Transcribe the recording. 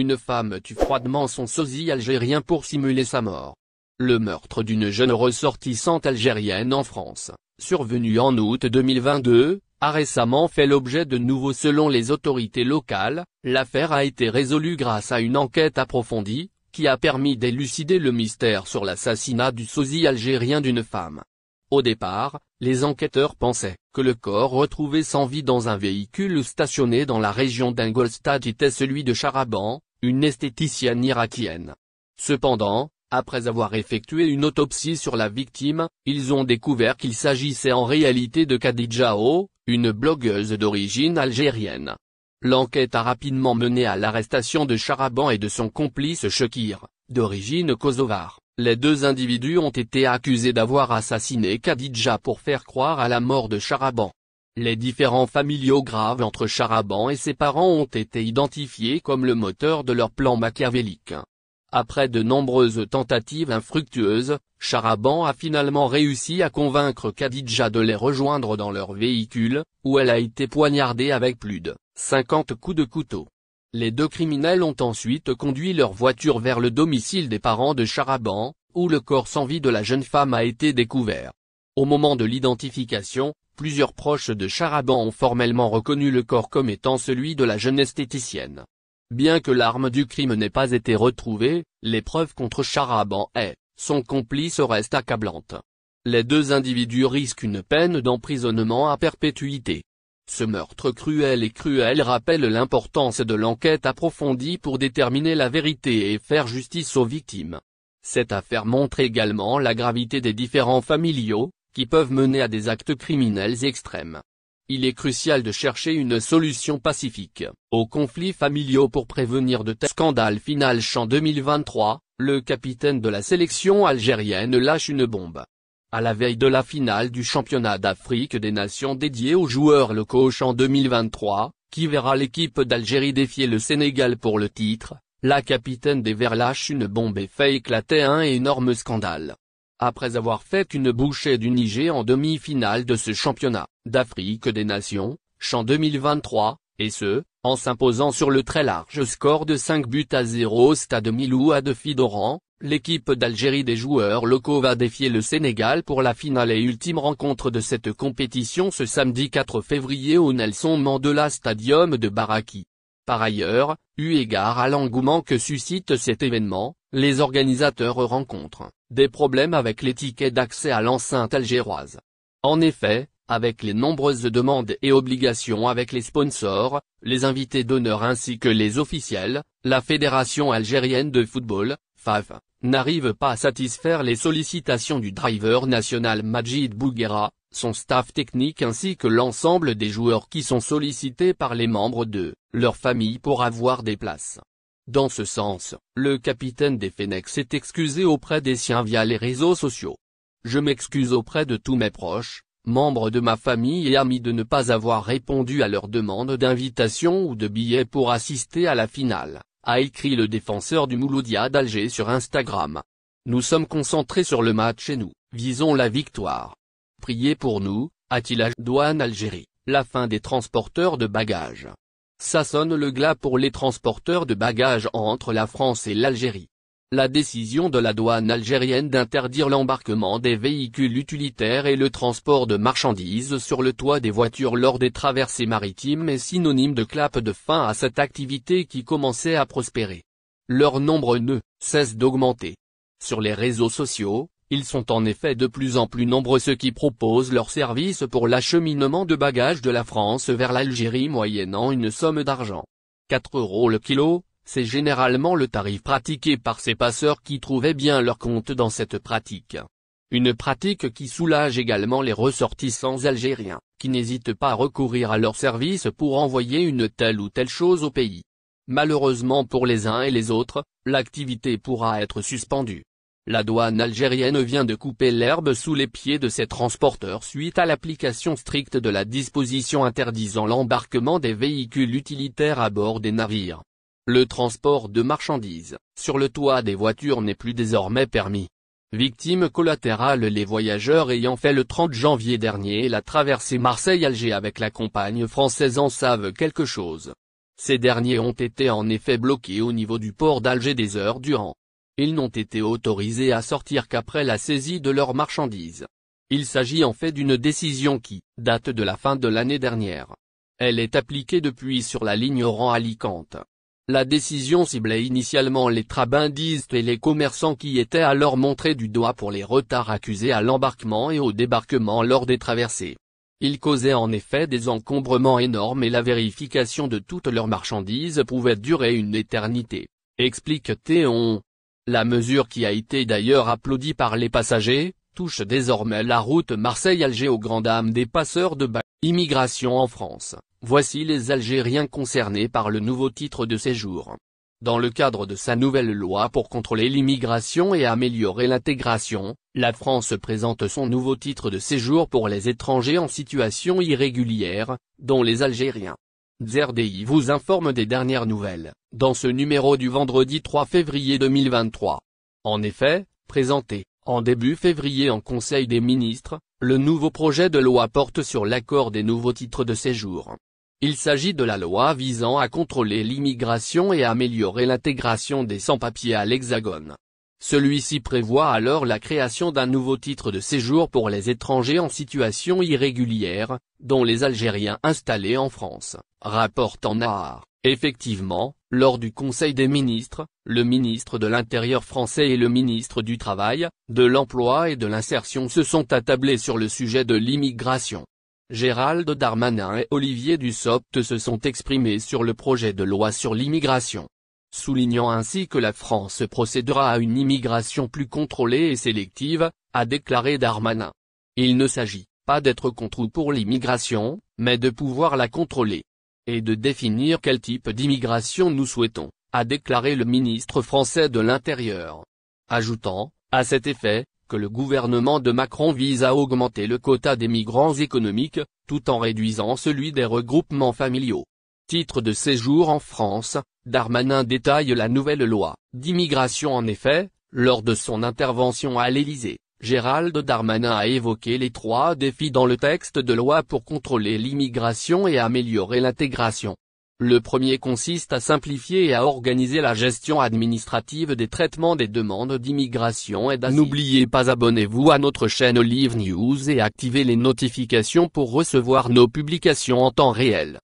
Une femme tue froidement son sosie algérien pour simuler sa mort. Le meurtre d'une jeune ressortissante algérienne en France, survenu en août 2022, a récemment fait l'objet de nouveaux selon les autorités locales, l'affaire a été résolue grâce à une enquête approfondie, qui a permis d'élucider le mystère sur l'assassinat du sosie algérien d'une femme. Au départ, les enquêteurs pensaient que le corps retrouvé sans vie dans un véhicule stationné dans la région d'Ingolstadt était celui de Charaban, une esthéticienne irakienne. Cependant, après avoir effectué une autopsie sur la victime, ils ont découvert qu'il s'agissait en réalité de Khadija O, une blogueuse d'origine algérienne. L'enquête a rapidement mené à l'arrestation de Charaban et de son complice Shekir, d'origine kosovare. Les deux individus ont été accusés d'avoir assassiné Khadija pour faire croire à la mort de Charaban. Les différents familiaux graves entre Charaban et ses parents ont été identifiés comme le moteur de leur plan machiavélique. Après de nombreuses tentatives infructueuses, Charaban a finalement réussi à convaincre Khadija de les rejoindre dans leur véhicule, où elle a été poignardée avec plus de 50 coups de couteau. Les deux criminels ont ensuite conduit leur voiture vers le domicile des parents de Charaban, où le corps sans vie de la jeune femme a été découvert. Au moment de l'identification, plusieurs proches de Charaban ont formellement reconnu le corps comme étant celui de la jeune esthéticienne. Bien que l'arme du crime n'ait pas été retrouvée, les preuves contre Charaban et son complice reste accablante. Les deux individus risquent une peine d'emprisonnement à perpétuité. Ce meurtre cruel et cruel rappelle l'importance de l'enquête approfondie pour déterminer la vérité et faire justice aux victimes. Cette affaire montre également la gravité des différents familiaux, qui peuvent mener à des actes criminels extrêmes. Il est crucial de chercher une solution pacifique aux conflits familiaux pour prévenir de tels scandales final champ 2023, le capitaine de la sélection algérienne lâche une bombe. À la veille de la finale du championnat d'Afrique des Nations dédié aux joueurs locaux en 2023, qui verra l'équipe d'Algérie défier le Sénégal pour le titre, la capitaine des Verts lâche une bombe et fait éclater un énorme scandale. Après avoir fait une bouchée du Niger en demi-finale de ce championnat d'Afrique des Nations, champ 2023, et ce, en s'imposant sur le très large score de 5 buts à 0 au stade Milou à de Fidoran, l'équipe d'Algérie des joueurs locaux va défier le Sénégal pour la finale et ultime rencontre de cette compétition ce samedi 4 février au Nelson Mandela Stadium de Baraki. Par ailleurs, eu égard à l'engouement que suscite cet événement, les organisateurs rencontrent des problèmes avec les tickets d'accès à l'enceinte algéroise. En effet, avec les nombreuses demandes et obligations avec les sponsors, les invités d'honneur ainsi que les officiels, la Fédération algérienne de football, FAF, n'arrive pas à satisfaire les sollicitations du driver national Majid Bouguera, son staff technique ainsi que l'ensemble des joueurs qui sont sollicités par les membres de leur famille pour avoir des places. Dans ce sens, le capitaine des Phénix s'est excusé auprès des siens via les réseaux sociaux. Je m'excuse auprès de tous mes proches, membres de ma famille et amis de ne pas avoir répondu à leur demande d'invitation ou de billets pour assister à la finale, a écrit le défenseur du Mouloudia d'Alger sur Instagram. Nous sommes concentrés sur le match et nous, visons la victoire. Priez pour nous, a-t-il à Douane Algérie, la fin des transporteurs de bagages. Ça sonne le glas pour les transporteurs de bagages entre la France et l'Algérie. La décision de la douane algérienne d'interdire l'embarquement des véhicules utilitaires et le transport de marchandises sur le toit des voitures lors des traversées maritimes est synonyme de clap de fin à cette activité qui commençait à prospérer. Leur nombre ne cesse d'augmenter. Sur les réseaux sociaux, ils sont en effet de plus en plus nombreux ceux qui proposent leurs services pour l'acheminement de bagages de la France vers l'Algérie moyennant une somme d'argent. 4 euros le kilo, c'est généralement le tarif pratiqué par ces passeurs qui trouvaient bien leur compte dans cette pratique. Une pratique qui soulage également les ressortissants algériens, qui n'hésitent pas à recourir à leurs services pour envoyer une telle ou telle chose au pays. Malheureusement pour les uns et les autres, l'activité pourra être suspendue. La douane algérienne vient de couper l'herbe sous les pieds de ses transporteurs suite à l'application stricte de la disposition interdisant l'embarquement des véhicules utilitaires à bord des navires. Le transport de marchandises, sur le toit des voitures n'est plus désormais permis. Victime collatérale les voyageurs ayant fait le 30 janvier dernier la traversée Marseille-Alger avec la compagne française en savent quelque chose. Ces derniers ont été en effet bloqués au niveau du port d'Alger des heures durant. Ils n'ont été autorisés à sortir qu'après la saisie de leurs marchandises. Il s'agit en fait d'une décision qui, date de la fin de l'année dernière. Elle est appliquée depuis sur la ligne Oran-Alicante. La décision ciblait initialement les trabindistes et les commerçants qui étaient alors montrés du doigt pour les retards accusés à l'embarquement et au débarquement lors des traversées. Ils causaient en effet des encombrements énormes et la vérification de toutes leurs marchandises pouvait durer une éternité, explique Théon, la mesure qui a été d'ailleurs applaudie par les passagers, touche désormais la route Marseille-Alger aux grand dames des passeurs de bas Immigration en France, voici les Algériens concernés par le nouveau titre de séjour. Dans le cadre de sa nouvelle loi pour contrôler l'immigration et améliorer l'intégration, la France présente son nouveau titre de séjour pour les étrangers en situation irrégulière, dont les Algériens. ZRDI vous informe des dernières nouvelles, dans ce numéro du vendredi 3 février 2023. En effet, présenté, en début février en Conseil des ministres, le nouveau projet de loi porte sur l'accord des nouveaux titres de séjour. Il s'agit de la loi visant à contrôler l'immigration et à améliorer l'intégration des sans-papiers à l'Hexagone. Celui-ci prévoit alors la création d'un nouveau titre de séjour pour les étrangers en situation irrégulière, dont les Algériens installés en France, rapporte en art. Effectivement, lors du Conseil des ministres, le ministre de l'Intérieur français et le ministre du Travail, de l'Emploi et de l'Insertion se sont attablés sur le sujet de l'immigration. Gérald Darmanin et Olivier Dussopt se sont exprimés sur le projet de loi sur l'immigration soulignant ainsi que la France procédera à une immigration plus contrôlée et sélective, a déclaré Darmanin. Il ne s'agit pas d'être contre ou pour l'immigration, mais de pouvoir la contrôler. Et de définir quel type d'immigration nous souhaitons, a déclaré le ministre français de l'Intérieur. Ajoutant, à cet effet, que le gouvernement de Macron vise à augmenter le quota des migrants économiques, tout en réduisant celui des regroupements familiaux. Titre de séjour en France, Darmanin détaille la nouvelle loi d'immigration en effet, lors de son intervention à l'Élysée, Gérald Darmanin a évoqué les trois défis dans le texte de loi pour contrôler l'immigration et améliorer l'intégration. Le premier consiste à simplifier et à organiser la gestion administrative des traitements des demandes d'immigration et d'asile. N'oubliez pas abonnez-vous à notre chaîne Live News et activez les notifications pour recevoir nos publications en temps réel.